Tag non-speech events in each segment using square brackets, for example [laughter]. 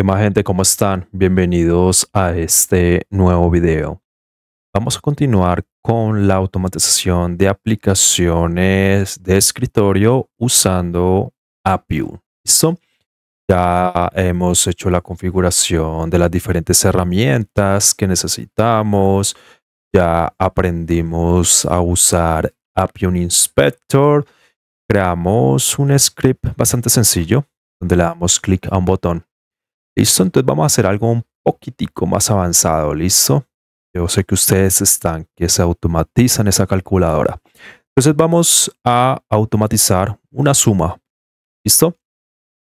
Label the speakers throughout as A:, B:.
A: ¿Qué más gente? ¿Cómo están? Bienvenidos a este nuevo video. Vamos a continuar con la automatización de aplicaciones de escritorio usando Appium. ¿Listo? Ya hemos hecho la configuración de las diferentes herramientas que necesitamos. Ya aprendimos a usar Appium Inspector. Creamos un script bastante sencillo donde le damos clic a un botón ¿Listo? Entonces vamos a hacer algo un poquitico más avanzado, ¿listo? Yo sé que ustedes están, que se automatizan esa calculadora. Entonces vamos a automatizar una suma, ¿listo?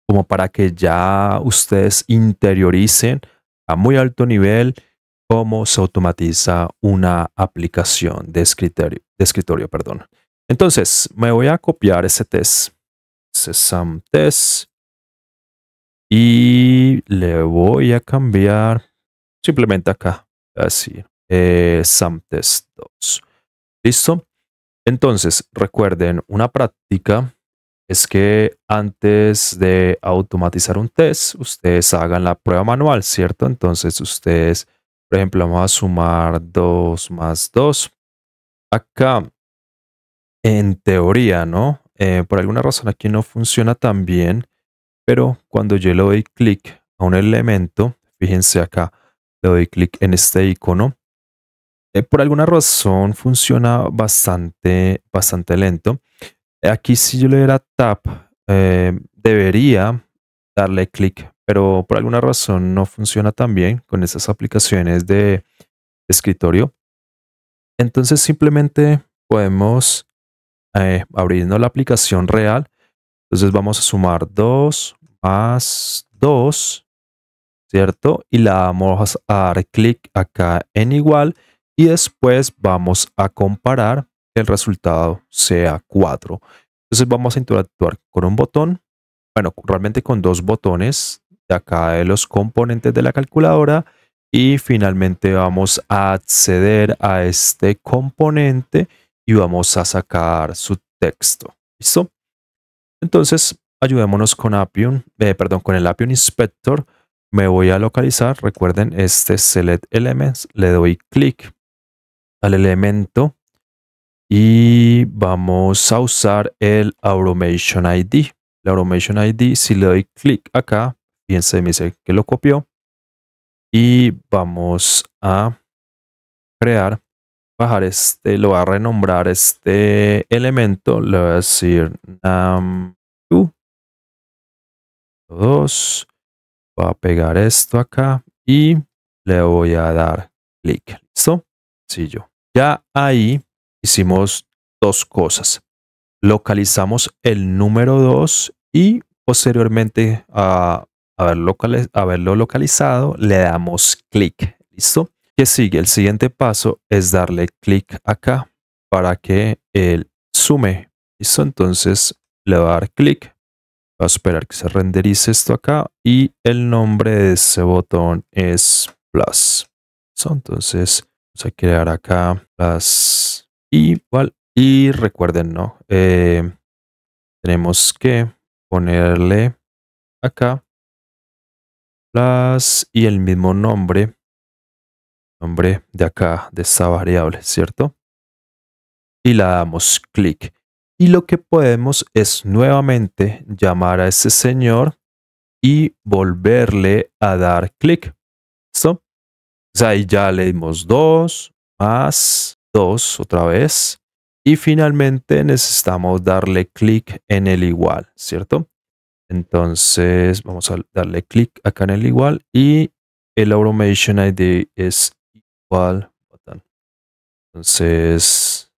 A: Como para que ya ustedes interioricen a muy alto nivel cómo se automatiza una aplicación de escritorio. escritorio perdón. Entonces, me voy a copiar ese test. Sesam test. Y le voy a cambiar simplemente acá. Así. Eh, test 2. ¿Listo? Entonces, recuerden, una práctica es que antes de automatizar un test, ustedes hagan la prueba manual, ¿cierto? Entonces, ustedes, por ejemplo, vamos a sumar 2 más 2. Acá, en teoría, ¿no? Eh, por alguna razón aquí no funciona tan bien. Pero cuando yo le doy clic a un elemento, fíjense acá, le doy clic en este icono, eh, por alguna razón funciona bastante, bastante lento. Aquí si yo le diera tap, eh, debería darle clic, pero por alguna razón no funciona tan bien con esas aplicaciones de escritorio. Entonces simplemente podemos eh, abrir la aplicación real entonces vamos a sumar 2 más 2, ¿cierto? Y la vamos a dar clic acá en igual y después vamos a comparar que el resultado sea 4. Entonces vamos a interactuar con un botón, bueno, realmente con dos botones de acá de los componentes de la calculadora y finalmente vamos a acceder a este componente y vamos a sacar su texto. ¿Listo? Entonces, ayudémonos con Appium, eh, perdón, con el Appium Inspector. Me voy a localizar, recuerden, este Select Elements, le doy clic al elemento y vamos a usar el Automation ID. El Automation ID, si le doy clic acá, fíjense, me dice que lo copió y vamos a crear bajar este, lo voy a renombrar este elemento, le voy a decir num2, va a pegar esto acá y le voy a dar clic, ¿listo? yo Ya ahí hicimos dos cosas. Localizamos el número 2 y posteriormente a haberlo localizado, le damos clic, ¿listo? que sigue. El siguiente paso es darle clic acá para que él sume. eso Entonces le va a dar clic. Va a esperar que se renderice esto acá y el nombre de ese botón es plus. Entonces vamos a crear acá plus igual. Y recuerden, ¿no? Eh, tenemos que ponerle acá plus y el mismo nombre nombre de acá de esta variable, ¿cierto? Y la damos clic. Y lo que podemos es nuevamente llamar a ese señor y volverle a dar clic. ¿Listo? O sea, ahí ya le dimos 2 más 2 otra vez. Y finalmente necesitamos darle clic en el igual, ¿cierto? Entonces vamos a darle clic acá en el igual y el Automation ID es entonces,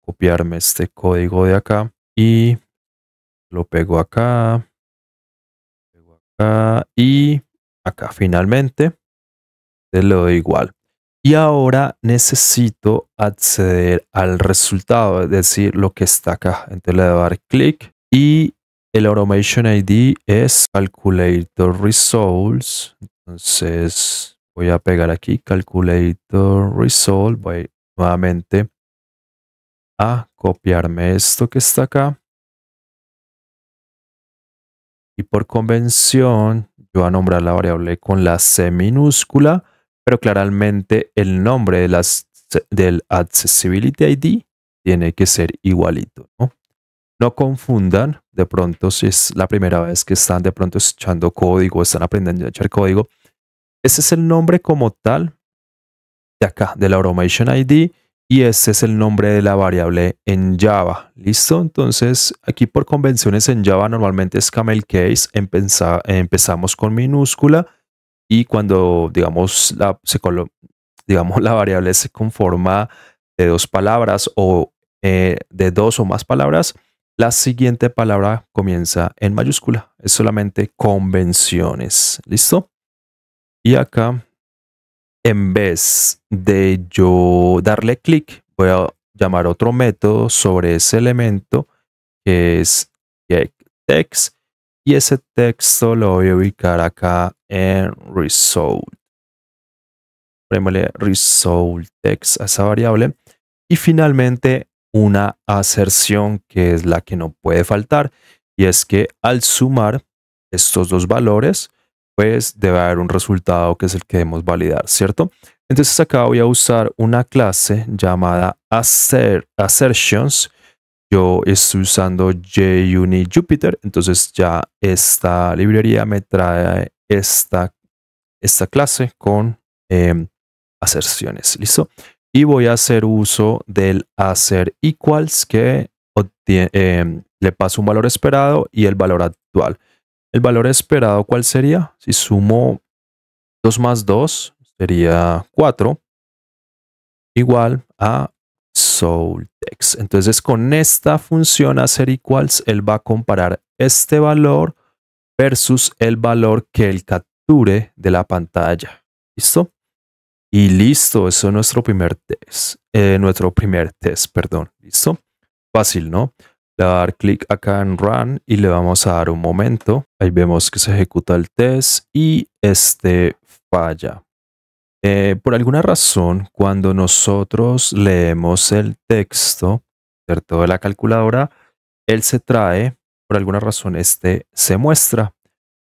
A: copiarme este código de acá y lo pego acá, acá y acá finalmente. Te lo doy igual. Y ahora necesito acceder al resultado, es decir, lo que está acá. Entonces le doy a dar clic y el Automation ID es Calculator Results. Entonces Voy a pegar aquí calculator result. Voy nuevamente a copiarme esto que está acá. Y por convención, yo voy a nombrar la variable con la C minúscula, pero claramente el nombre de las, del Accessibility ID tiene que ser igualito. ¿no? no confundan, de pronto si es la primera vez que están de pronto escuchando código, están aprendiendo a echar código, ese es el nombre como tal de acá, de la Automation ID. Y este es el nombre de la variable en Java. ¿Listo? Entonces, aquí por convenciones en Java normalmente es camel case. empezamos con minúscula y cuando, digamos, la, digamos, [laughs] la variable se conforma de dos palabras o eh, de dos o más palabras, la siguiente palabra comienza en mayúscula. Es solamente convenciones. ¿Listo? Y acá, en vez de yo darle clic, voy a llamar otro método sobre ese elemento que es text y ese texto lo voy a ubicar acá en result. Prémosle result text a esa variable y finalmente una aserción que es la que no puede faltar y es que al sumar estos dos valores pues debe haber un resultado que es el que debemos validar, ¿cierto? Entonces acá voy a usar una clase llamada assertions. Yo estoy usando JUnit Jupyter, entonces ya esta librería me trae esta, esta clase con em, aserciones, ¿listo? Y voy a hacer uso del hacer equals que em, le paso un valor esperado y el valor actual. ¿El valor esperado cuál sería? Si sumo 2 más 2, sería 4, igual a text. Entonces, con esta función hacer equals, él va a comparar este valor versus el valor que él capture de la pantalla. ¿Listo? Y listo, eso es nuestro primer test. Eh, nuestro primer test, perdón. ¿Listo? Fácil, ¿no? Le voy a dar clic acá en Run y le vamos a dar un momento. Ahí vemos que se ejecuta el test y este falla. Eh, por alguna razón, cuando nosotros leemos el texto, ¿cierto? De la calculadora, él se trae, por alguna razón, este se muestra.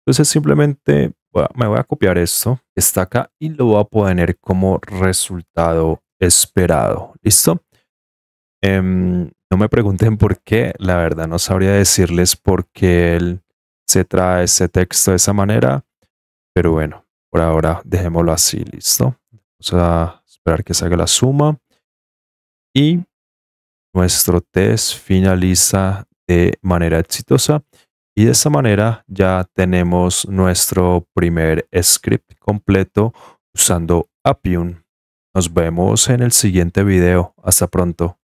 A: Entonces simplemente me voy a copiar esto, está acá y lo voy a poner como resultado esperado. ¿Listo? Em, no me pregunten por qué, la verdad no sabría decirles por qué él se trae ese texto de esa manera, pero bueno, por ahora dejémoslo así, listo. Vamos a esperar que salga la suma y nuestro test finaliza de manera exitosa. Y de esa manera ya tenemos nuestro primer script completo usando Appium. Nos vemos en el siguiente video. Hasta pronto.